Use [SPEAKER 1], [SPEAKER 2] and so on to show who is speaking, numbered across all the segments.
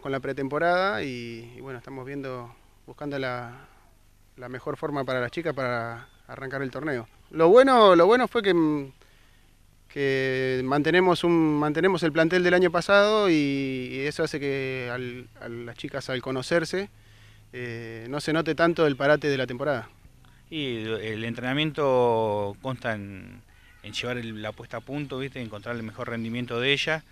[SPEAKER 1] con la pretemporada y, bueno, estamos viendo, buscando la, mejor forma para las chicas para arrancar el torneo. Lo bueno, lo bueno fue que, mantenemos, un, mantenemos el plantel del año pasado y, eso hace que a las chicas al conocerse eh, no se note tanto el parate de la temporada.
[SPEAKER 2] Y el entrenamiento consta en, llevar la puesta a punto, ¿viste? encontrar el mejor rendimiento de ella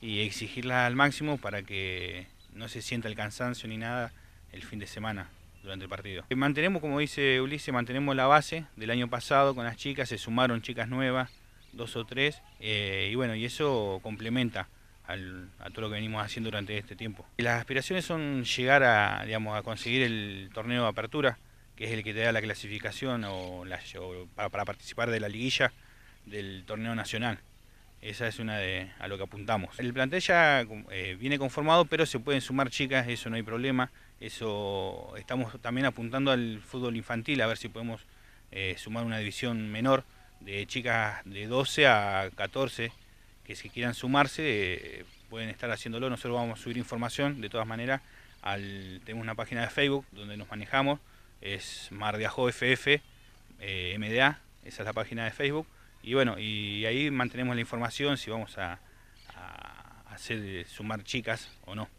[SPEAKER 2] y exigirla al máximo para que no se sienta el cansancio ni nada el fin de semana durante el partido. Eh, mantenemos, como dice Ulises, mantenemos la base del año pasado con las chicas, se sumaron chicas nuevas, dos o tres, eh, y bueno, y eso complementa a todo lo que venimos haciendo durante este tiempo. las aspiraciones son llegar a, digamos, a conseguir el torneo de apertura, que es el que te da la clasificación o, para participar de la liguilla del torneo nacional. Esa es una de a lo que apuntamos. El plantel ya eh, viene conformado, pero se pueden sumar chicas, eso no hay problema. Eso estamos también apuntando al fútbol infantil, a ver si podemos eh, sumar una división menor de chicas de 12 a 14 que si quieran sumarse eh, pueden estar haciéndolo. Nosotros vamos a subir información de todas maneras. tenemos una página de Facebook donde nos manejamos, es Mardiajo esa es la página de Facebook y bueno, y ahí mantenemos la información si vamos a, a hacer eh, sumar chicas o no.